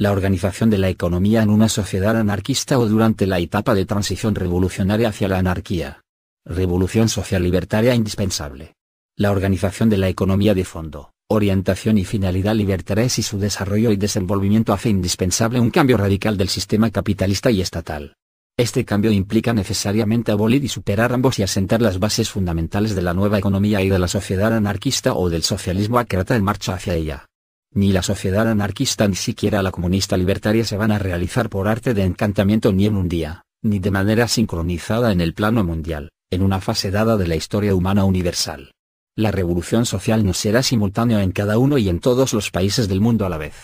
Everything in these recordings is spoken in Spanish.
la organización de la economía en una sociedad anarquista o durante la etapa de transición revolucionaria hacia la anarquía. Revolución social libertaria indispensable. La organización de la economía de fondo, orientación y finalidad libertaria y su desarrollo y desenvolvimiento hace indispensable un cambio radical del sistema capitalista y estatal. Este cambio implica necesariamente abolir y superar ambos y asentar las bases fundamentales de la nueva economía y de la sociedad anarquista o del socialismo acrata en marcha hacia ella. Ni la sociedad anarquista ni siquiera la comunista libertaria se van a realizar por arte de encantamiento ni en un día, ni de manera sincronizada en el plano mundial, en una fase dada de la historia humana universal. La revolución social no será simultánea en cada uno y en todos los países del mundo a la vez.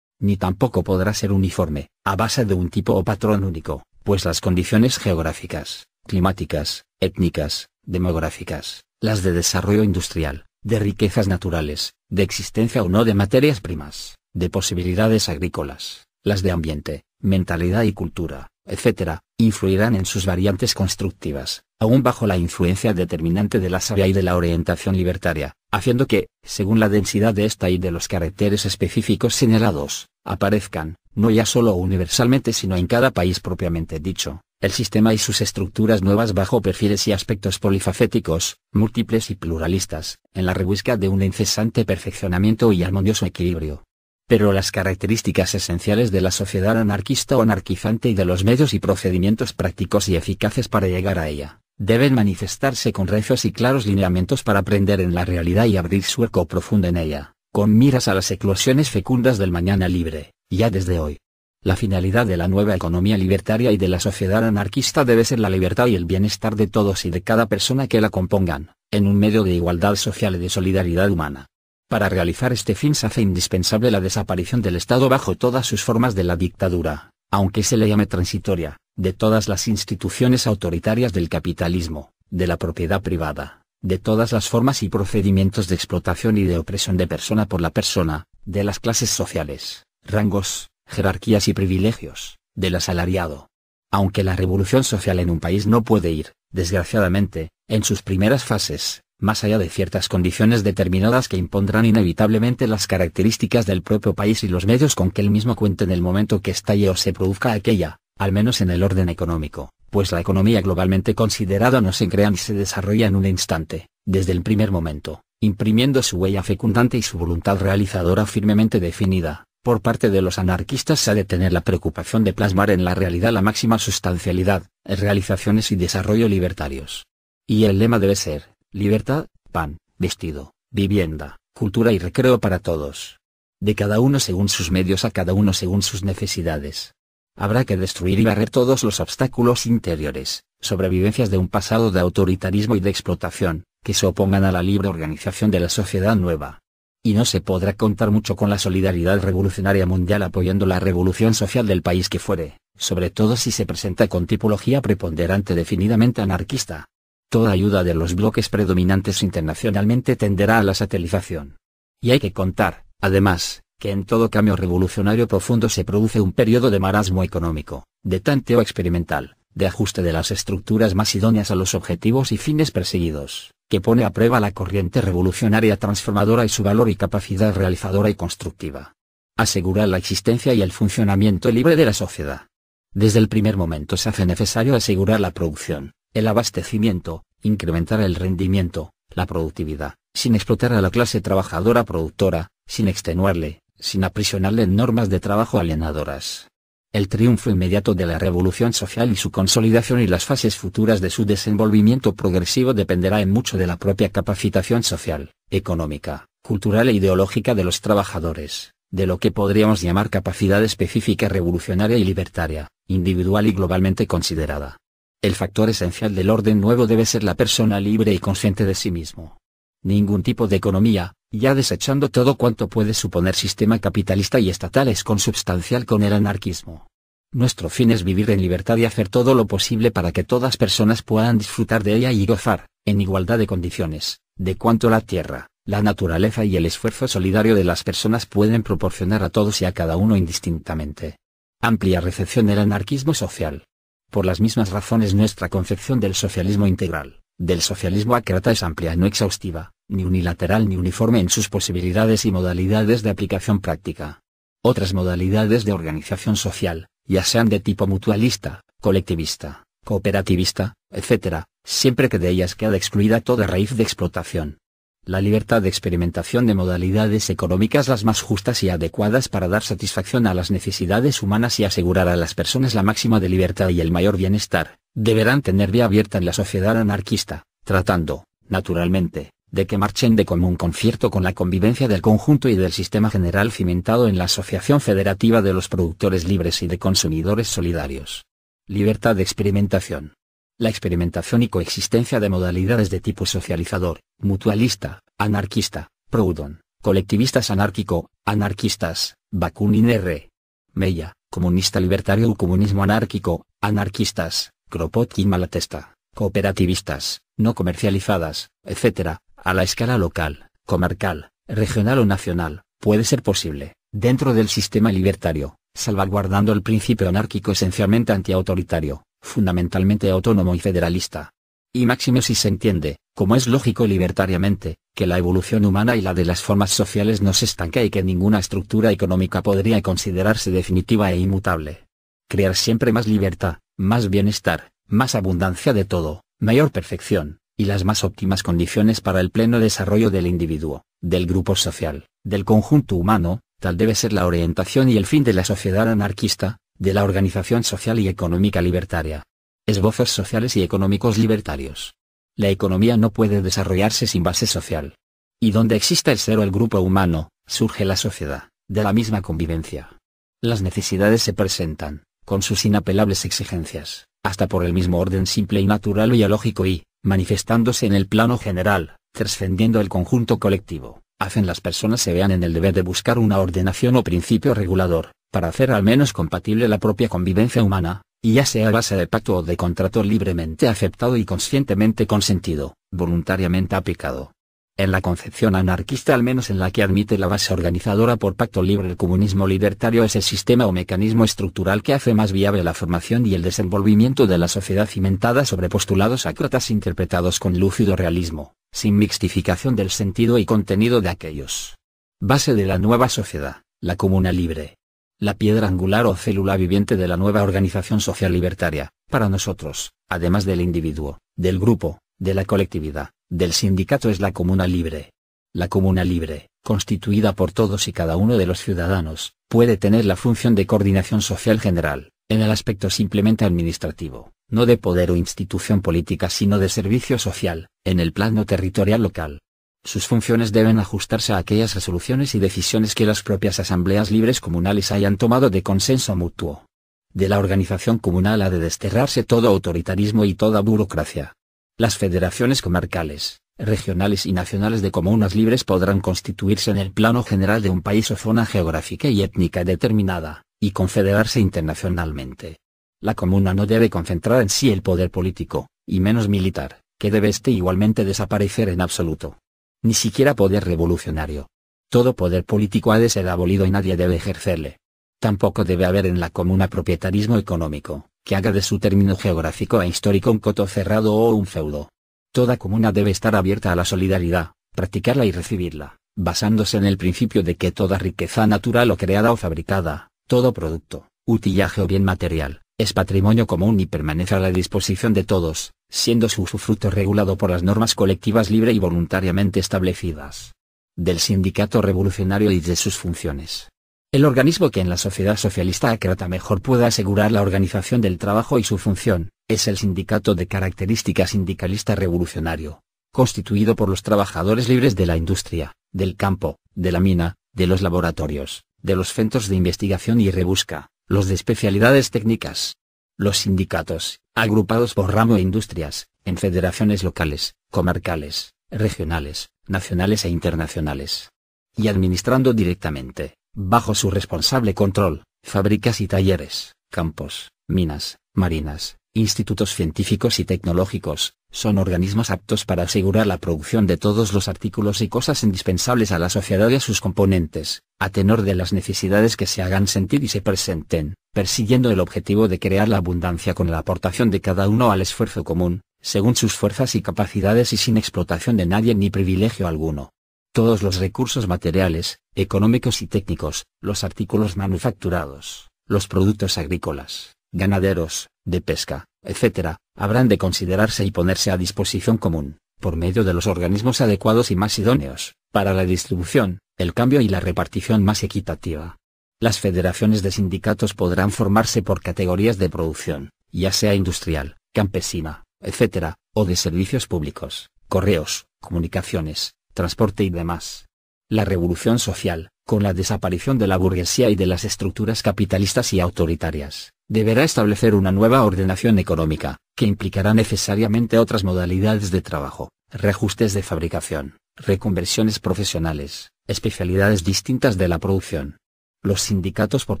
Ni tampoco podrá ser uniforme, a base de un tipo o patrón único, pues las condiciones geográficas, climáticas, étnicas, demográficas, las de desarrollo industrial, de riquezas naturales, de existencia o no de materias primas, de posibilidades agrícolas, las de ambiente, mentalidad y cultura, etc., influirán en sus variantes constructivas, aún bajo la influencia determinante de la sabia y de la orientación libertaria, haciendo que, según la densidad de esta y de los caracteres específicos señalados, aparezcan, no ya solo universalmente sino en cada país propiamente dicho, el sistema y sus estructuras nuevas bajo perfiles y aspectos polifacéticos, múltiples y pluralistas, en la rebusca de un incesante perfeccionamiento y armonioso equilibrio pero las características esenciales de la sociedad anarquista o anarquizante y de los medios y procedimientos prácticos y eficaces para llegar a ella, deben manifestarse con rezos y claros lineamientos para aprender en la realidad y abrir eco profundo en ella, con miras a las eclosiones fecundas del mañana libre, ya desde hoy. La finalidad de la nueva economía libertaria y de la sociedad anarquista debe ser la libertad y el bienestar de todos y de cada persona que la compongan, en un medio de igualdad social y de solidaridad humana. Para realizar este fin se hace indispensable la desaparición del Estado bajo todas sus formas de la dictadura, aunque se le llame transitoria, de todas las instituciones autoritarias del capitalismo, de la propiedad privada, de todas las formas y procedimientos de explotación y de opresión de persona por la persona, de las clases sociales, rangos, jerarquías y privilegios, del asalariado. Aunque la revolución social en un país no puede ir, desgraciadamente, en sus primeras fases, más allá de ciertas condiciones determinadas que impondrán inevitablemente las características del propio país y los medios con que el mismo cuente en el momento que estalle o se produzca aquella, al menos en el orden económico, pues la economía globalmente considerada no se crea ni se desarrolla en un instante, desde el primer momento, imprimiendo su huella fecundante y su voluntad realizadora firmemente definida. Por parte de los anarquistas se ha de tener la preocupación de plasmar en la realidad la máxima sustancialidad, realizaciones y desarrollo libertarios. Y el lema debe ser, libertad, pan, vestido, vivienda, cultura y recreo para todos. De cada uno según sus medios a cada uno según sus necesidades. Habrá que destruir y barrer todos los obstáculos interiores, sobrevivencias de un pasado de autoritarismo y de explotación, que se opongan a la libre organización de la sociedad nueva. Y no se podrá contar mucho con la solidaridad revolucionaria mundial apoyando la revolución social del país que fuere, sobre todo si se presenta con tipología preponderante definidamente anarquista. Toda ayuda de los bloques predominantes internacionalmente tenderá a la satelización. Y hay que contar, además, que en todo cambio revolucionario profundo se produce un periodo de marasmo económico, de tanteo experimental, de ajuste de las estructuras más idóneas a los objetivos y fines perseguidos, que pone a prueba la corriente revolucionaria transformadora y su valor y capacidad realizadora y constructiva. Asegurar la existencia y el funcionamiento libre de la sociedad. Desde el primer momento se hace necesario asegurar la producción, el abastecimiento, incrementar el rendimiento, la productividad, sin explotar a la clase trabajadora productora, sin extenuarle, sin aprisionarle en normas de trabajo alienadoras. El triunfo inmediato de la revolución social y su consolidación y las fases futuras de su desenvolvimiento progresivo dependerá en mucho de la propia capacitación social, económica, cultural e ideológica de los trabajadores, de lo que podríamos llamar capacidad específica revolucionaria y libertaria, individual y globalmente considerada, el factor esencial del orden nuevo debe ser la persona libre y consciente de sí mismo. Ningún tipo de economía, ya desechando todo cuanto puede suponer sistema capitalista y estatal es consubstancial con el anarquismo. Nuestro fin es vivir en libertad y hacer todo lo posible para que todas personas puedan disfrutar de ella y gozar, en igualdad de condiciones, de cuanto la tierra, la naturaleza y el esfuerzo solidario de las personas pueden proporcionar a todos y a cada uno indistintamente. Amplia recepción del anarquismo social. Por las mismas razones nuestra concepción del socialismo integral, del socialismo acrata es amplia no exhaustiva, ni unilateral ni uniforme en sus posibilidades y modalidades de aplicación práctica. Otras modalidades de organización social, ya sean de tipo mutualista, colectivista, cooperativista, etc., siempre que de ellas queda excluida toda raíz de explotación, la libertad de experimentación de modalidades económicas las más justas y adecuadas para dar satisfacción a las necesidades humanas y asegurar a las personas la máxima de libertad y el mayor bienestar, deberán tener vía abierta en la sociedad anarquista, tratando, naturalmente, de que marchen de común concierto con la convivencia del conjunto y del sistema general cimentado en la Asociación Federativa de los Productores Libres y de Consumidores Solidarios. Libertad de experimentación la experimentación y coexistencia de modalidades de tipo socializador, mutualista, anarquista, Proudhon, colectivistas anárquico, anarquistas, Bakunin R. Mella, comunista libertario o comunismo anárquico, anarquistas, Kropotkin Malatesta, cooperativistas, no comercializadas, etc., a la escala local, comarcal, regional o nacional, puede ser posible, dentro del sistema libertario, salvaguardando el principio anárquico esencialmente antiautoritario fundamentalmente autónomo y federalista. Y máximo si se entiende, como es lógico libertariamente, que la evolución humana y la de las formas sociales no se estanca y que ninguna estructura económica podría considerarse definitiva e inmutable. Crear siempre más libertad, más bienestar, más abundancia de todo, mayor perfección, y las más óptimas condiciones para el pleno desarrollo del individuo, del grupo social, del conjunto humano, tal debe ser la orientación y el fin de la sociedad anarquista, de la Organización Social y Económica Libertaria. Esbozos sociales y económicos libertarios. La economía no puede desarrollarse sin base social. Y donde exista el ser o el grupo humano, surge la sociedad, de la misma convivencia. Las necesidades se presentan, con sus inapelables exigencias, hasta por el mismo orden simple y natural y lógico y, manifestándose en el plano general, trascendiendo el conjunto colectivo, hacen las personas se vean en el deber de buscar una ordenación o principio regulador, para hacer al menos compatible la propia convivencia humana, y ya sea a base de pacto o de contrato libremente aceptado y conscientemente consentido, voluntariamente aplicado. En la concepción anarquista al menos en la que admite la base organizadora por pacto libre el comunismo libertario es el sistema o mecanismo estructural que hace más viable la formación y el desenvolvimiento de la sociedad cimentada sobre postulados acrotas interpretados con lúcido realismo, sin mixtificación del sentido y contenido de aquellos. Base de la nueva sociedad, la comuna libre la piedra angular o célula viviente de la nueva organización social libertaria, para nosotros, además del individuo, del grupo, de la colectividad, del sindicato es la comuna libre. La comuna libre, constituida por todos y cada uno de los ciudadanos, puede tener la función de coordinación social general, en el aspecto simplemente administrativo, no de poder o institución política sino de servicio social, en el plano territorial local, sus funciones deben ajustarse a aquellas resoluciones y decisiones que las propias asambleas libres comunales hayan tomado de consenso mutuo. De la organización comunal ha de desterrarse todo autoritarismo y toda burocracia. Las federaciones comarcales, regionales y nacionales de comunas libres podrán constituirse en el plano general de un país o zona geográfica y étnica determinada, y confederarse internacionalmente. La comuna no debe concentrar en sí el poder político, y menos militar, que debe este igualmente desaparecer en absoluto ni siquiera poder revolucionario. Todo poder político ha de ser abolido y nadie debe ejercerle. Tampoco debe haber en la comuna propietarismo económico, que haga de su término geográfico e histórico un coto cerrado o un feudo. Toda comuna debe estar abierta a la solidaridad, practicarla y recibirla, basándose en el principio de que toda riqueza natural o creada o fabricada, todo producto, utillaje o bien material, es patrimonio común y permanece a la disposición de todos, siendo su usufructo regulado por las normas colectivas libre y voluntariamente establecidas. Del sindicato revolucionario y de sus funciones. El organismo que en la sociedad socialista acrata mejor pueda asegurar la organización del trabajo y su función, es el sindicato de característica sindicalista revolucionario, constituido por los trabajadores libres de la industria, del campo, de la mina, de los laboratorios, de los centros de investigación y rebusca, los de especialidades técnicas. Los sindicatos, agrupados por ramo e industrias, en federaciones locales, comarcales, regionales, nacionales e internacionales. Y administrando directamente, bajo su responsable control, fábricas y talleres, campos, minas, marinas, institutos científicos y tecnológicos, son organismos aptos para asegurar la producción de todos los artículos y cosas indispensables a la sociedad y a sus componentes, a tenor de las necesidades que se hagan sentir y se presenten, persiguiendo el objetivo de crear la abundancia con la aportación de cada uno al esfuerzo común, según sus fuerzas y capacidades y sin explotación de nadie ni privilegio alguno. Todos los recursos materiales, económicos y técnicos, los artículos manufacturados, los productos agrícolas, ganaderos, de pesca, etc., habrán de considerarse y ponerse a disposición común, por medio de los organismos adecuados y más idóneos, para la distribución, el cambio y la repartición más equitativa. Las federaciones de sindicatos podrán formarse por categorías de producción, ya sea industrial, campesina, etc., o de servicios públicos, correos, comunicaciones, transporte y demás la revolución social, con la desaparición de la burguesía y de las estructuras capitalistas y autoritarias, deberá establecer una nueva ordenación económica, que implicará necesariamente otras modalidades de trabajo, reajustes de fabricación, reconversiones profesionales, especialidades distintas de la producción. Los sindicatos por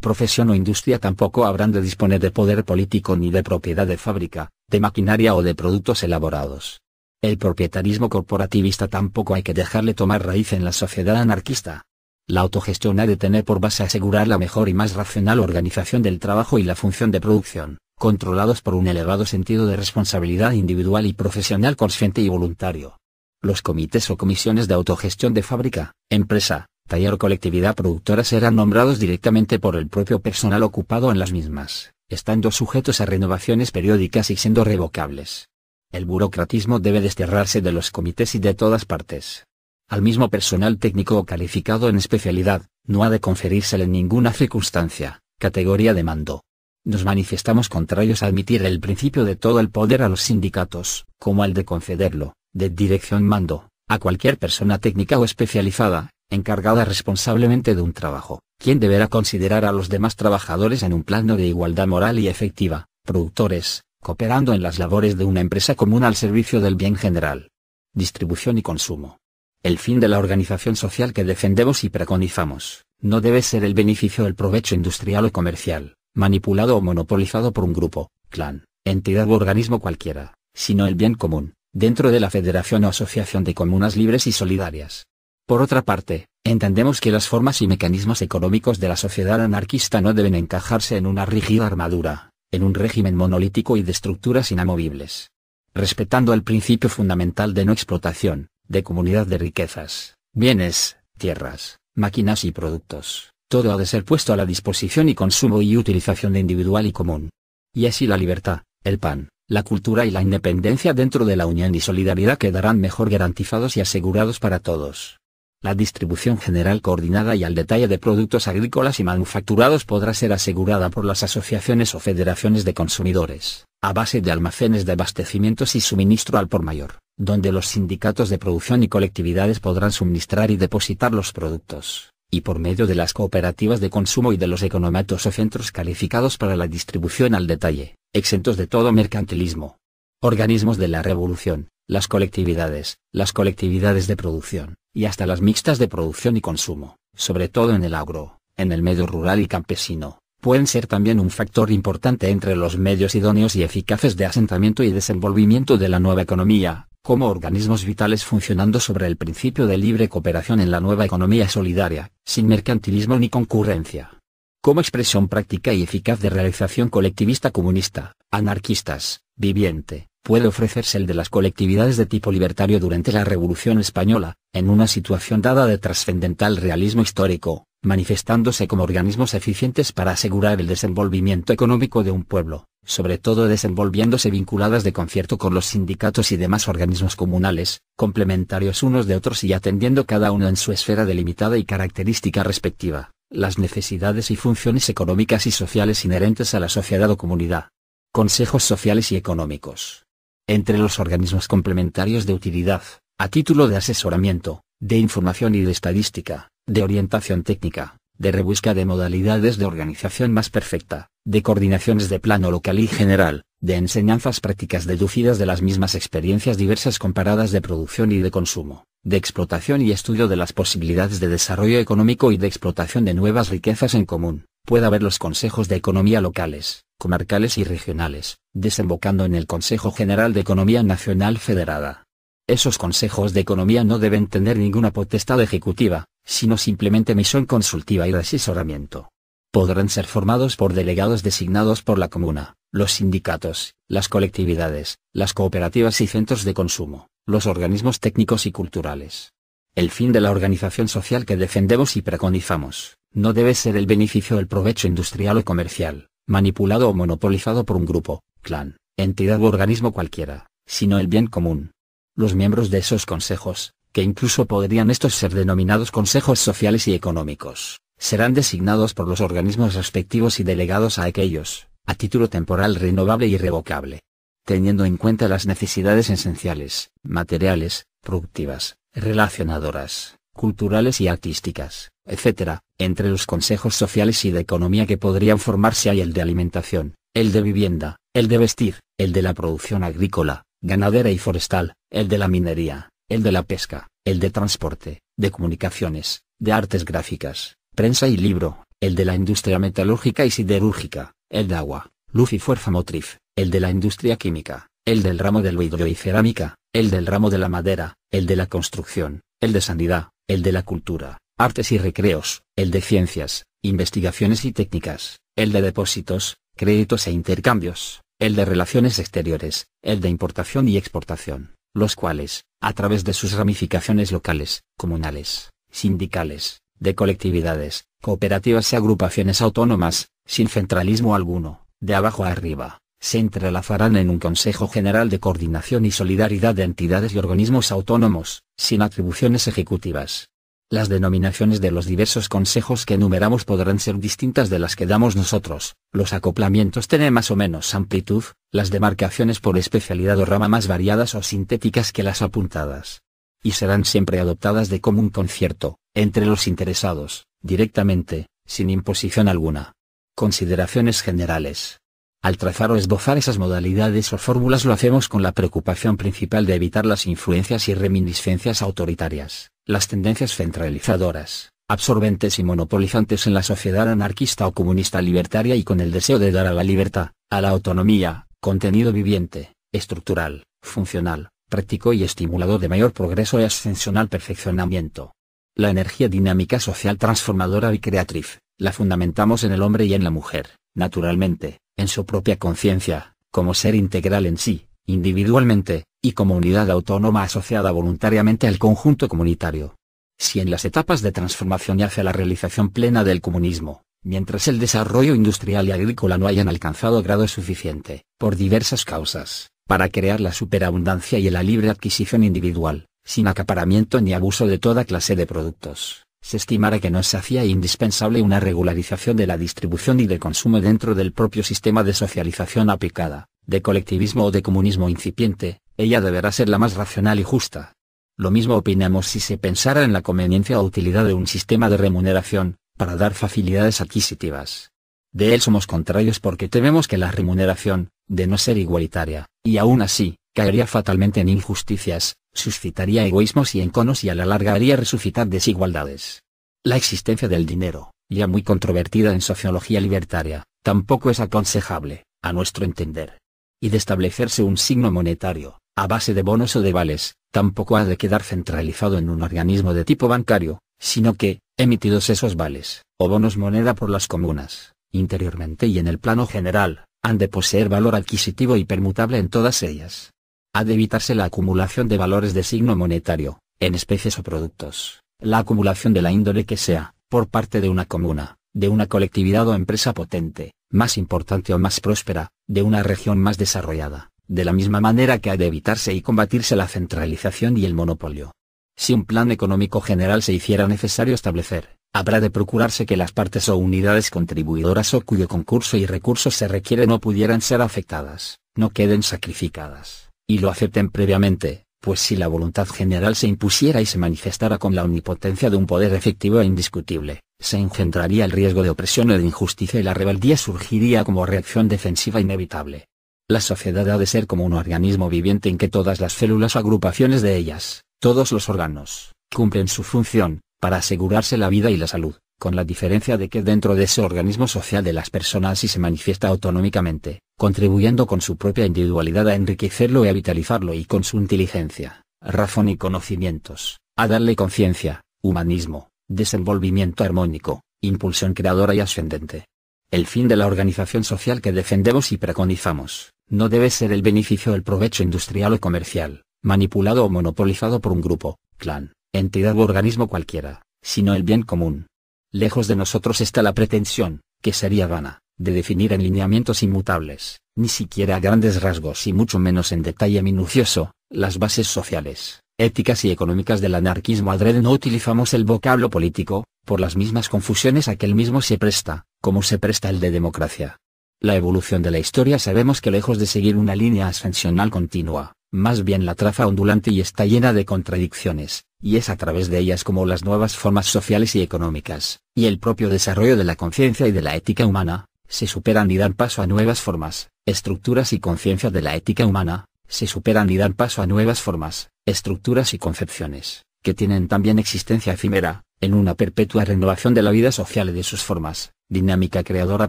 profesión o industria tampoco habrán de disponer de poder político ni de propiedad de fábrica, de maquinaria o de productos elaborados, el propietarismo corporativista tampoco hay que dejarle tomar raíz en la sociedad anarquista. La autogestión ha de tener por base asegurar la mejor y más racional organización del trabajo y la función de producción, controlados por un elevado sentido de responsabilidad individual y profesional consciente y voluntario. Los comités o comisiones de autogestión de fábrica, empresa, taller o colectividad productora serán nombrados directamente por el propio personal ocupado en las mismas, estando sujetos a renovaciones periódicas y siendo revocables. El burocratismo debe desterrarse de los comités y de todas partes. Al mismo personal técnico o calificado en especialidad, no ha de conferírsele en ninguna circunstancia, categoría de mando. Nos manifestamos contrarios a admitir el principio de todo el poder a los sindicatos, como el de concederlo, de dirección mando, a cualquier persona técnica o especializada, encargada responsablemente de un trabajo, quien deberá considerar a los demás trabajadores en un plano de igualdad moral y efectiva, productores, cooperando en las labores de una empresa común al servicio del bien general. Distribución y consumo. El fin de la organización social que defendemos y preconizamos, no debe ser el beneficio del provecho industrial o comercial, manipulado o monopolizado por un grupo, clan, entidad u organismo cualquiera, sino el bien común, dentro de la federación o asociación de comunas libres y solidarias. Por otra parte, entendemos que las formas y mecanismos económicos de la sociedad anarquista no deben encajarse en una rígida armadura, en un régimen monolítico y de estructuras inamovibles. Respetando el principio fundamental de no explotación, de comunidad de riquezas, bienes, tierras, máquinas y productos, todo ha de ser puesto a la disposición y consumo y utilización de individual y común. Y así la libertad, el pan, la cultura y la independencia dentro de la unión y solidaridad quedarán mejor garantizados y asegurados para todos. La distribución general coordinada y al detalle de productos agrícolas y manufacturados podrá ser asegurada por las asociaciones o federaciones de consumidores, a base de almacenes de abastecimientos y suministro al por mayor, donde los sindicatos de producción y colectividades podrán suministrar y depositar los productos, y por medio de las cooperativas de consumo y de los economatos o centros calificados para la distribución al detalle, exentos de todo mercantilismo. Organismos de la Revolución, las colectividades, las colectividades de producción, y hasta las mixtas de producción y consumo, sobre todo en el agro, en el medio rural y campesino, pueden ser también un factor importante entre los medios idóneos y eficaces de asentamiento y desenvolvimiento de la nueva economía, como organismos vitales funcionando sobre el principio de libre cooperación en la nueva economía solidaria, sin mercantilismo ni concurrencia. Como expresión práctica y eficaz de realización colectivista comunista, anarquistas, viviente, puede ofrecerse el de las colectividades de tipo libertario durante la Revolución Española, en una situación dada de trascendental realismo histórico, manifestándose como organismos eficientes para asegurar el desenvolvimiento económico de un pueblo, sobre todo desenvolviéndose vinculadas de concierto con los sindicatos y demás organismos comunales, complementarios unos de otros y atendiendo cada uno en su esfera delimitada y característica respectiva, las necesidades y funciones económicas y sociales inherentes a la sociedad o comunidad. Consejos sociales y económicos entre los organismos complementarios de utilidad, a título de asesoramiento, de información y de estadística, de orientación técnica, de rebusca de modalidades de organización más perfecta, de coordinaciones de plano local y general, de enseñanzas prácticas deducidas de las mismas experiencias diversas comparadas de producción y de consumo, de explotación y estudio de las posibilidades de desarrollo económico y de explotación de nuevas riquezas en común, pueda haber los consejos de economía locales, comarcales y regionales, desembocando en el Consejo General de Economía Nacional Federada. Esos consejos de economía no deben tener ninguna potestad ejecutiva, sino simplemente misión consultiva y de asesoramiento. Podrán ser formados por delegados designados por la comuna, los sindicatos, las colectividades, las cooperativas y centros de consumo, los organismos técnicos y culturales. El fin de la organización social que defendemos y preconizamos no debe ser el beneficio el provecho industrial o comercial, manipulado o monopolizado por un grupo, clan, entidad u organismo cualquiera, sino el bien común. Los miembros de esos consejos, que incluso podrían estos ser denominados consejos sociales y económicos, serán designados por los organismos respectivos y delegados a aquellos, a título temporal renovable y revocable. Teniendo en cuenta las necesidades esenciales, materiales, productivas, relacionadoras, culturales y artísticas, etc., entre los consejos sociales y de economía que podrían formarse hay el de alimentación, el de vivienda, el de vestir, el de la producción agrícola, ganadera y forestal, el de la minería, el de la pesca, el de transporte, de comunicaciones, de artes gráficas, prensa y libro, el de la industria metalúrgica y siderúrgica, el de agua, luz y fuerza motriz, el de la industria química, el del ramo del vidrio y cerámica, el del ramo de la madera, el de la construcción, el de sanidad, el de la cultura, artes y recreos, el de ciencias, investigaciones y técnicas, el de depósitos, créditos e intercambios, el de relaciones exteriores, el de importación y exportación, los cuales, a través de sus ramificaciones locales, comunales, sindicales, de colectividades, cooperativas y agrupaciones autónomas, sin centralismo alguno, de abajo a arriba, se entrelazarán en un Consejo General de Coordinación y Solidaridad de entidades y organismos autónomos, sin atribuciones ejecutivas. Las denominaciones de los diversos consejos que enumeramos podrán ser distintas de las que damos nosotros, los acoplamientos tienen más o menos amplitud, las demarcaciones por especialidad o rama más variadas o sintéticas que las apuntadas. Y serán siempre adoptadas de común concierto, entre los interesados, directamente, sin imposición alguna. Consideraciones generales. Al trazar o esbozar esas modalidades o fórmulas lo hacemos con la preocupación principal de evitar las influencias y reminiscencias autoritarias, las tendencias centralizadoras, absorbentes y monopolizantes en la sociedad anarquista o comunista libertaria y con el deseo de dar a la libertad, a la autonomía, contenido viviente, estructural, funcional, práctico y estimulador de mayor progreso y ascensional perfeccionamiento. La energía dinámica social transformadora y creatriz, la fundamentamos en el hombre y en la mujer, naturalmente, en su propia conciencia, como ser integral en sí, individualmente, y como unidad autónoma asociada voluntariamente al conjunto comunitario. Si en las etapas de transformación y hacia la realización plena del comunismo, mientras el desarrollo industrial y agrícola no hayan alcanzado grado suficiente, por diversas causas, para crear la superabundancia y la libre adquisición individual, sin acaparamiento ni abuso de toda clase de productos, se estimara que no se hacía indispensable una regularización de la distribución y de consumo dentro del propio sistema de socialización aplicada, de colectivismo o de comunismo incipiente, ella deberá ser la más racional y justa. Lo mismo opinamos si se pensara en la conveniencia o utilidad de un sistema de remuneración, para dar facilidades adquisitivas. De él somos contrarios porque tememos que la remuneración, de no ser igualitaria, y aún así, caería fatalmente en injusticias, suscitaría egoísmos y enconos y a la larga haría resucitar desigualdades. La existencia del dinero, ya muy controvertida en sociología libertaria, tampoco es aconsejable, a nuestro entender. Y de establecerse un signo monetario, a base de bonos o de vales, tampoco ha de quedar centralizado en un organismo de tipo bancario, sino que, emitidos esos vales, o bonos moneda por las comunas, interiormente y en el plano general, han de poseer valor adquisitivo y permutable en todas ellas. Ha de evitarse la acumulación de valores de signo monetario, en especies o productos, la acumulación de la índole que sea, por parte de una comuna, de una colectividad o empresa potente, más importante o más próspera, de una región más desarrollada, de la misma manera que ha de evitarse y combatirse la centralización y el monopolio. Si un plan económico general se hiciera necesario establecer, habrá de procurarse que las partes o unidades contribuidoras o cuyo concurso y recursos se requiere no pudieran ser afectadas, no queden sacrificadas y lo acepten previamente, pues si la voluntad general se impusiera y se manifestara con la omnipotencia de un poder efectivo e indiscutible, se engendraría el riesgo de opresión o de injusticia y la rebeldía surgiría como reacción defensiva inevitable. La sociedad ha de ser como un organismo viviente en que todas las células o agrupaciones de ellas, todos los órganos, cumplen su función, para asegurarse la vida y la salud, con la diferencia de que dentro de ese organismo social de las personas y se manifiesta autonómicamente, contribuyendo con su propia individualidad a enriquecerlo y a vitalizarlo y con su inteligencia, razón y conocimientos, a darle conciencia, humanismo, desenvolvimiento armónico, impulsión creadora y ascendente. El fin de la organización social que defendemos y preconizamos, no debe ser el beneficio del provecho industrial o comercial, manipulado o monopolizado por un grupo, clan, entidad u organismo cualquiera, sino el bien común. Lejos de nosotros está la pretensión, que sería vana, de definir en lineamientos inmutables, ni siquiera a grandes rasgos y mucho menos en detalle minucioso, las bases sociales, éticas y económicas del anarquismo adrede no utilizamos el vocablo político, por las mismas confusiones a que el mismo se presta, como se presta el de democracia. La evolución de la historia sabemos que lejos de seguir una línea ascensional continua, más bien la traza ondulante y está llena de contradicciones, y es a través de ellas como las nuevas formas sociales y económicas, y el propio desarrollo de la conciencia y de la ética humana, se superan y dan paso a nuevas formas, estructuras y conciencias de la ética humana, se superan y dan paso a nuevas formas, estructuras y concepciones, que tienen también existencia efímera, en una perpetua renovación de la vida social y de sus formas, dinámica creadora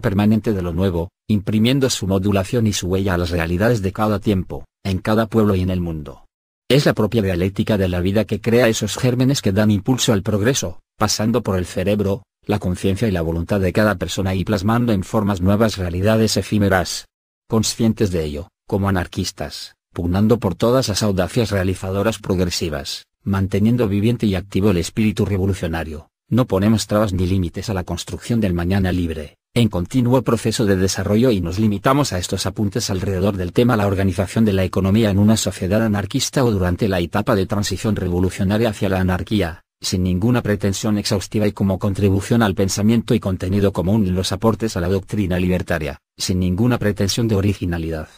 permanente de lo nuevo, imprimiendo su modulación y su huella a las realidades de cada tiempo, en cada pueblo y en el mundo. Es la propia dialéctica de la vida que crea esos gérmenes que dan impulso al progreso, pasando por el cerebro, la conciencia y la voluntad de cada persona y plasmando en formas nuevas realidades efímeras. Conscientes de ello, como anarquistas, pugnando por todas las audacias realizadoras progresivas, manteniendo viviente y activo el espíritu revolucionario, no ponemos trabas ni límites a la construcción del mañana libre, en continuo proceso de desarrollo y nos limitamos a estos apuntes alrededor del tema la organización de la economía en una sociedad anarquista o durante la etapa de transición revolucionaria hacia la anarquía, sin ninguna pretensión exhaustiva y como contribución al pensamiento y contenido común en los aportes a la doctrina libertaria, sin ninguna pretensión de originalidad.